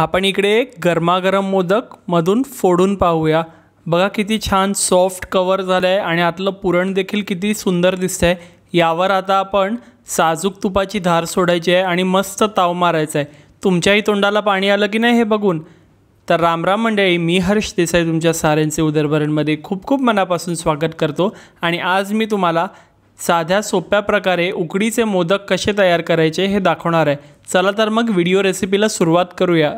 आपण इकडे एक गरमागरम मोदक मधून फोडून पाहूया बघा किती छान सॉफ्ट कवर झालं आहे आणि आतलं पुरण देखील किती सुंदर दिसतं आहे यावर आता आपण साजूक तुपाची धार सोडायची आहे आणि मस्त ताव मारायचा आहे तुमच्याही तोंडाला पाणी आलं की नाही हे बघून तर रामराम मंडळी मी हर्ष देसाई तुमच्या साऱ्यांचे उदरभरणमध्ये खूप खूप मनापासून स्वागत करतो आणि आज मी तुम्हाला साध्या सोप्या प्रकारे उकडीचे मोदक कसे तयार करायचे हे दाखवणार आहे चला तर मग व्हिडिओ रेसिपीला सुरुवात करूया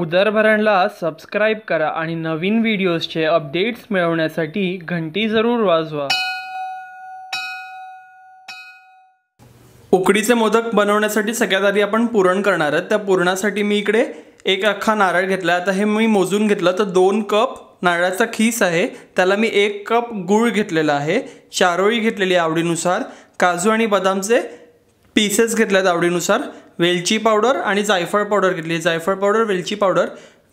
उदरभरणला सबस्क्राईब करा आणि नवीन व्हिडिओजचे अपडेट्स मिळवण्यासाठी घंटी जरूर वाजवा उकडीचे मोदक बनवण्यासाठी सगळ्यात आधी आपण पुरण करणार आहोत त्या पुरणासाठी मी इकडे एक अख्खा नारळ घेतला आता हे मी मोजून घेतलं तर दोन कप नारळाचा खीस आहे त्याला मी एक कप गूळ घेतलेला आहे चारोळी घेतलेली आवडीनुसार काजू आणि बदामचे पीसेस आहेत आवडीनुसार वेलची पावडर आणि जायफळ पावडर घेतली जायफळ पावडर वेलची पावडर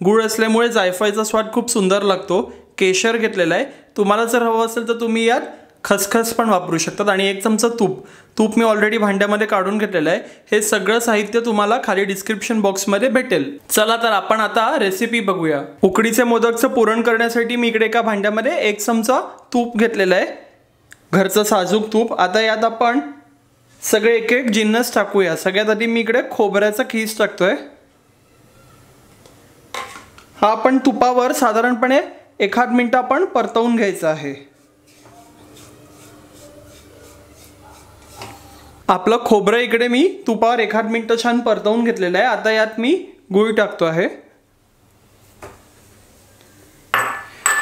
गूळ असल्यामुळे जायफळचा स्वाद खूप सुंदर लागतो केशर घेतलेला आहे तुम्हाला जर हवं असेल तर तुम्ही यात खसखस पण वापरू शकतात आणि एक चमचा तूप तूप मी ऑलरेडी भांड्यामध्ये काढून घेतलेलं आहे हे सगळं साहित्य तुम्हाला खाली डिस्क्रिप्शन बॉक्समध्ये भेटेल चला तर आपण आता रेसिपी बघूया उकडीचे मोदकचं पुरण करण्यासाठी मी इकडे एका भांड्यामध्ये एक चमचा तूप घेतलेलं आहे घरचं साजूक तूप आता यात आपण सगळे एक एक जिन्नस टाकूया सगळ्यात आधी मी इकडे खोबऱ्याचा खीस टाकतोय हा आपण तुपावर साधारणपणे एखाद मिनटं आपण परतवून घ्यायचं आहे आपलं खोबरं इकडे मी तुपावर एखाद मिनटं छान परतवून घेतलेलं आहे आता यात मी गुळ टाकतो आहे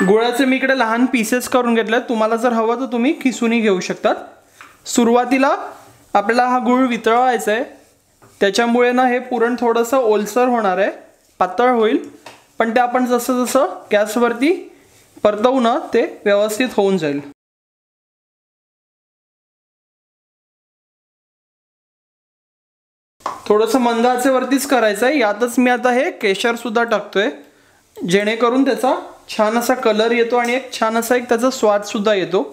गुळाचे मी इकडे लहान पीसेस करून घेतले तुम्हाला जर हवं तर तुम्ही खिसूनही घेऊ शकतात सुरुवातीला आपल्याला हा गुळ वितळवायचा आहे त्याच्यामुळे ना हे पुरण थोडंसं ओलसर होणार आहे पातळ होईल पण ते आपण जसं जसं गॅसवरती परतवू ना ते व्यवस्थित होऊन जाईल थोडंसं मंदाचे वरतीच करायचं आहे यातच मी आता हे केशर सुद्धा टाकतोय जेणेकरून त्याचा छान असा कलर येतो आणि एक छान असा एक त्याचा स्वाद सुद्धा येतो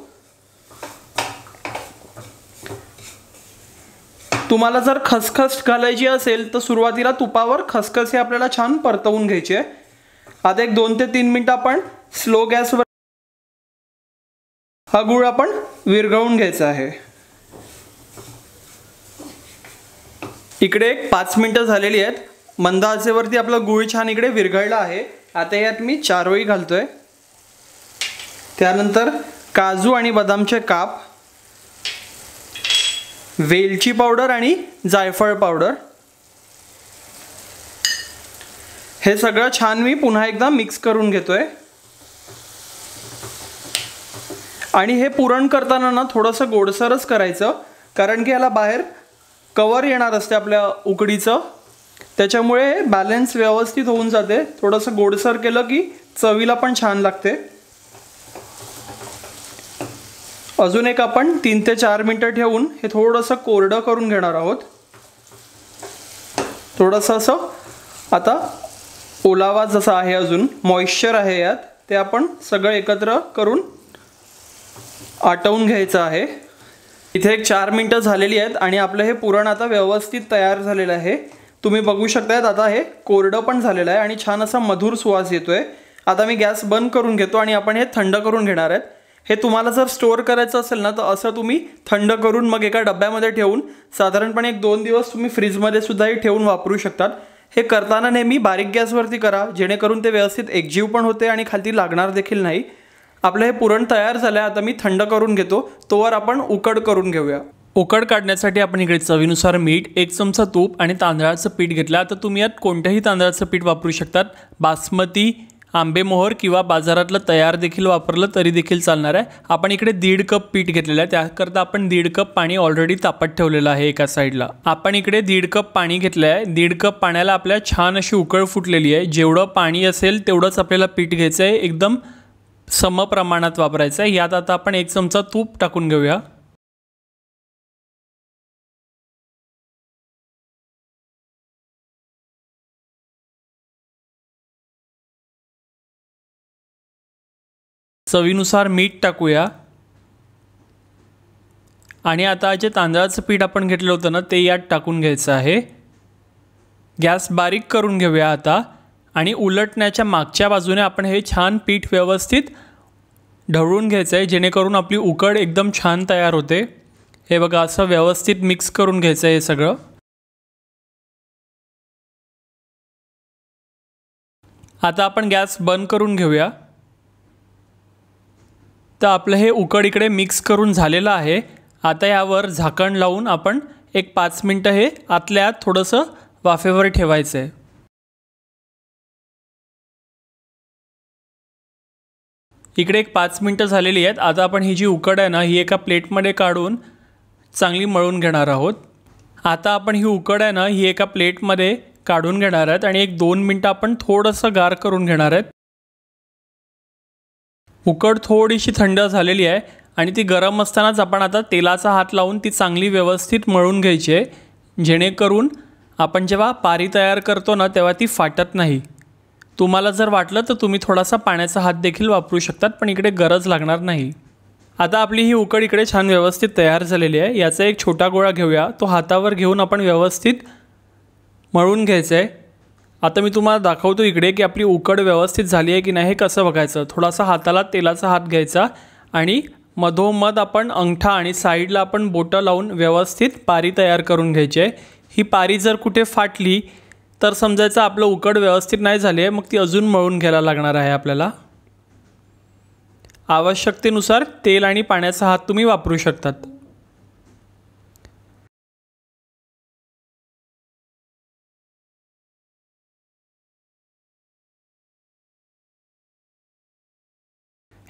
तुम्हाला जर खसखस घालायची असेल तर सुरुवातीला तुपावर खसखस हे आपल्याला छान परतवून घ्यायची आहे आता एक दोन ते तीन मिनिटं आपण स्लो गॅसवर हा गुळ आपण विरघळून घ्यायचा आहे इकडे एक पाच मिनटं झालेली आहेत मंद आपलं आपला गुळ छान इकडे विरघळला आहे आता यात मी चारोळी घालतोय त्यानंतर काजू आणि बदामचे काप वेलची पावडर आणि जायफळ पावडर हे सगळं छान मी पुन्हा एकदा मिक्स करून घेतोय आणि हे पुरण करताना ना थोडंसं गोडसरच करायचं कारण की याला बाहेर कवर येणार असते आपल्या उकडीचं त्याच्यामुळे बॅलन्स व्यवस्थित होऊन जाते थोडंसं गोडसर केलं की चवीला पण छान लागते अजून एक आपण तीन ते चार मिनटं ठेवून हे थोडंसं कोरडं करून घेणार आहोत थोडंसं असं आता ओलावा जसा आहे अजून मॉइश्चर आहे यात ते आपण सगळं एकत्र करून आटवून घ्यायचं आहे इथे एक चार मिनटं झालेली आहेत आणि आपलं हे पुरण आता व्यवस्थित तयार झालेलं आहे तुम्ही बघू शकतायत आता हे कोरडं पण झालेलं आहे आणि छान असा मधुर सुवास येतोय आता मी गॅस बंद करून घेतो आणि आपण हे थंड करून घेणार आहेत हे तुम्हाला जर स्टोअर करायचं असेल ना तर असं तुम्ही थंड करून मग एका डब्यामध्ये ठेवून साधारणपणे एक दोन दिवस तुम्ही फ्रीजमध्ये सुद्धाही ठेवून वापरू शकतात हे करताना नेहमी बारीक गॅसवरती करा जेणेकरून ते व्यवस्थित एकजीव पण होते आणि खाली लागणार देखील नाही आपलं हे पुरण तयार झालं आहे आता मी थंड करून घेतो तोवर आपण उकड करून घेऊया उकड काढण्यासाठी आपण इकडे चवीनुसार मीठ एक चमचा तूप आणि तांदळाचं पीठ घेतलं आता तुम्ही यात कोणत्याही तांदळाचं पीठ वापरू शकतात बासमती आंबेमोहर किंवा बाजारातलं तयार देखील वापरलं तरी देखील चालणार आहे आपण इकडे दीड कप पीठ घेतलेलं आहे त्याकरता आपण दीड कप पाणी ऑलरेडी तापत ठेवलेलं आहे एका साईडला आपण इकडे दीड कप पाणी घेतलं आहे दीड कप पाण्याला आपल्या छान अशी उकळ फुटलेली आहे जेवढं पाणी असेल तेवढंच आपल्याला पीठ घ्यायचं आहे एकदम सम प्रमाणात वापरायचं आहे यात आता आपण एक चमचा तूप टाकून घेऊया चवीनुसार मीठ टाकूया आणि आता जे तांदळाचं पीठ आपण घेतलं होतं ना ते यात टाकून घ्यायचं आहे गॅस बारीक करून घेऊया आता आणि उलटण्याच्या मागच्या बाजूने आपण हे छान पीठ व्यवस्थित ढवळून घ्यायचं आहे जेणेकरून आपली उकड एकदम छान तयार होते हे बघा असं व्यवस्थित मिक्स करून घ्यायचं आहे हे सगळं आता आपण गॅस बंद करून घेऊया तर आपलं हे उकड इकडे मिक्स करून झालेलं आहे आता यावर झाकण लावून आपण एक पाच मिनटं हे आतल्या आत थोडंसं वाफेवर ठेवायचं आहे इकडे एक पाच मिनटं झालेली आहेत आता आपण ही जी उकड आहे ना ही एका प्लेटमध्ये काढून चांगली मळून घेणार आहोत आता आपण ही उकड आहे ना ही एका प्लेटमध्ये काढून घेणार आहेत आणि एक दोन मिनटं आपण थोडंसं गार करून घेणार आहेत उकड थोडीशी थंड झालेली आहे आणि ती गरम असतानाच आपण आता तेलाचा हात लावून ती चांगली व्यवस्थित मळून घ्यायची आहे जेणेकरून आपण जेव्हा पारी तयार करतो ना तेव्हा ती फाटत नाही तुम्हाला जर वाटलं तर तुम्ही थोडासा पाण्याचा हात देखील वापरू शकतात पण इकडे गरज लागणार नाही आता आपली ही उकड इकडे छान व्यवस्थित तयार झालेली आहे याचा एक छोटा गोळा घेऊया तो हातावर घेऊन आपण व्यवस्थित मळून घ्यायचं आहे आता मी तुम्हाला दाखवतो इकडे की आपली उकड व्यवस्थित झाली आहे की नाही हे कसं बघायचं थोडासा हाताला तेलाचा हात घ्यायचा आणि मधोमध आपण अंगठा आणि साईडला आपण बोटं लावून व्यवस्थित पारी तयार करून घ्यायची आहे ही पारी जर कुठे फाटली तर समजायचं आपलं उकड व्यवस्थित नाही झाली आहे मग ती अजून मळून घ्यायला लागणार आहे आपल्याला आवश्यकतेनुसार तेल आणि पाण्याचा हात तुम्ही वापरू शकतात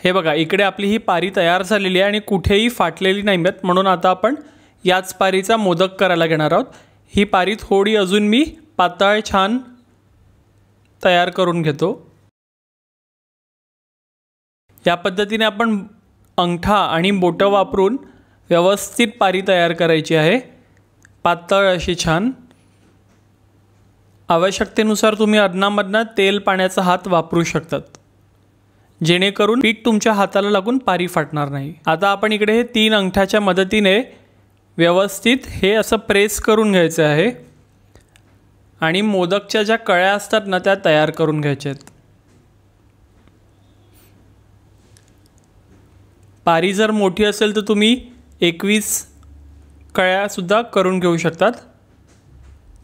हे बघा इकडे आपली ही पारी तयार झालेली आहे आणि कुठेही फाटलेली नाही म्हणून आता आपण याच पारीचा मोदक करायला घेणार आहोत ही पारी थोडी अजून मी पातळ छान तयार करून घेतो या पद्धतीने आपण अंगठा आणि बोटं वापरून व्यवस्थित पारी तयार करायची आहे पातळ अशी छान आवश्यकतेनुसार तुम्ही अन्नामधनं तेल पाण्याचा हात वापरू शकतात जेणेकरून पीठ तुमच्या हाताला लागून पारी फाटणार नाही आता आपण इकडे हे तीन अंगठ्याच्या मदतीने व्यवस्थित हे असं प्रेस करून घ्यायचं आहे आणि मोदकच्या ज्या कळ्या असतात ना त्या तयार करून घ्यायच्या आहेत पारी जर मोठी असेल तर तुम्ही एकवीस कळ्यासुद्धा करून घेऊ शकतात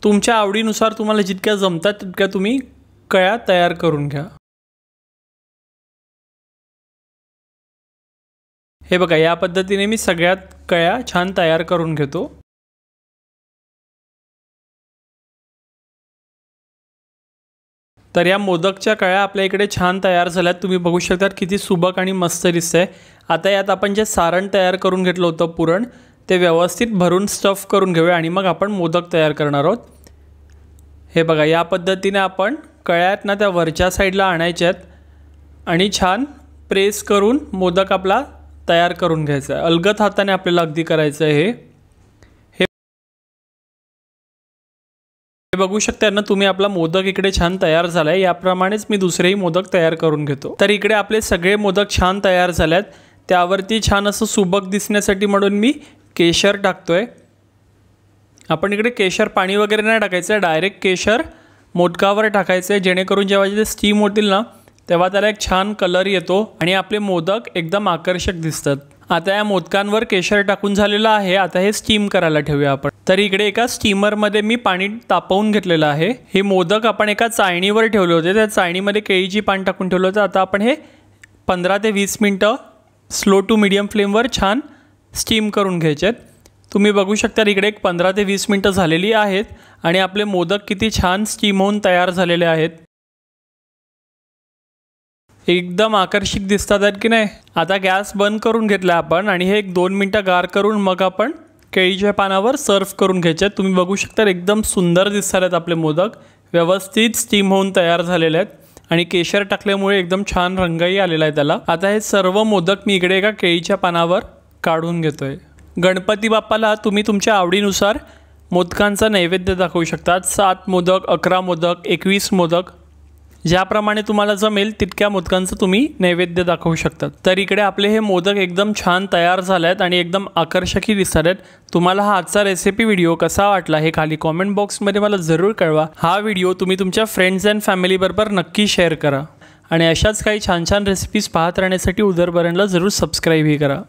तुमच्या आवडीनुसार तुम्हाला जितक्या जमतात तितक्या तुम्ही कळ्या तयार करून घ्या हे बघा या पद्धतीने मी सगळ्यात कळ्या छान तयार करून घेतो तर या मोदकच्या कळ्या आपल्या इकडे छान तयार झाल्यात तुम्ही बघू शकता किती सुबक आणि मस्त दिसतंय आता यात आपण जे सारण तयार करून घेतलं होतं पुरण ते व्यवस्थित भरून स्टफ करून घेऊया आणि मग आपण मोदक तयार करणार आहोत हे बघा या पद्धतीने आपण कळ्यात ना त्या वरच्या साईडला आहेत आणि छान प्रेस करून मोदक आपला तयार करून घ्यायचा आहे अलगत हाताने आपल्याला अगदी करायचं आहे हे बघू शकता ना तुम्ही आपला मोदक इकडे छान तयार झालाय याप्रमाणेच मी दुसरेही मोदक तयार करून घेतो तर इकडे आपले सगळे मोदक छान तयार झाल्यात त्यावरती छान असं सुबक दिसण्यासाठी म्हणून मी केशर टाकतोय आपण इकडे केशर पाणी वगैरे नाही टाकायचं आहे डायरेक्ट केशर मोदकावर टाकायचं आहे जेणेकरून जेव्हा जे स्टीम होतील ना तेव्हा त्याला एक छान कलर येतो आणि आपले मोदक एकदम आकर्षक दिसतात आता या मोदकांवर केशर टाकून झालेलं आहे आता हे स्टीम करायला ठेवूया आपण तर इकडे एका स्टीमरमध्ये मी पाणी तापवून घेतलेलं आहे हे मोदक आपण एका चाळणीवर ठेवले होते त्या चाळणीमध्ये केळीची पान टाकून ठेवलं होतं आता आपण हे पंधरा ते वीस मिनटं स्लो टू मिडियम फ्लेमवर छान स्टीम करून घ्यायचे आहेत तुम्ही बघू शकता इकडे एक पंधरा ते वीस मिनटं झालेली आहेत आणि आपले मोदक किती छान स्टीम होऊन तयार झालेले आहेत एकदम आकर्षक दिसतात आहेत की नाही आता गॅस बंद करून घेतला आपण आणि हे एक दोन मिनटं गार करून मग आपण केळीच्या पानावर सर्व करून घ्यायचे आहेत तुम्ही बघू शकता एकदम सुंदर दिसणार आहेत आपले मोदक व्यवस्थित स्टीम होऊन तयार झालेले आहेत आणि केशर टाकल्यामुळे एकदम छान रंगही आलेला आहे त्याला आता हे सर्व मोदक मी इकडे एका केळीच्या पानावर काढून घेतोय गणपती बाप्पाला तुम्ही तुमच्या आवडीनुसार मोदकांचा नैवेद्य दाखवू शकतात सात मोदक अकरा मोदक एकवीस मोदक ज्याप्रमाणे तुम्हाला जमेल तितक्या मोदकांचं तुम्ही नैवेद्य दाखवू शकता तर इकडे आपले हे मोदक एकदम छान तयार झाले आहेत आणि एकदम आकर्षकही दिसत आहेत तुम्हाला हा आजचा रेसिपी व्हिडिओ कसा वाटला हे खाली कॉमेंट बॉक्समध्ये मला जरूर कळवा हा व्हिडिओ तुम्ही तुमच्या फ्रेंड्स अँड फॅमिलीबरोबर नक्की शेअर करा आणि अशाच काही छान छान रेसिपीज पाहत राहण्यासाठी उदरबरणला जरूर सबस्क्राईबही करा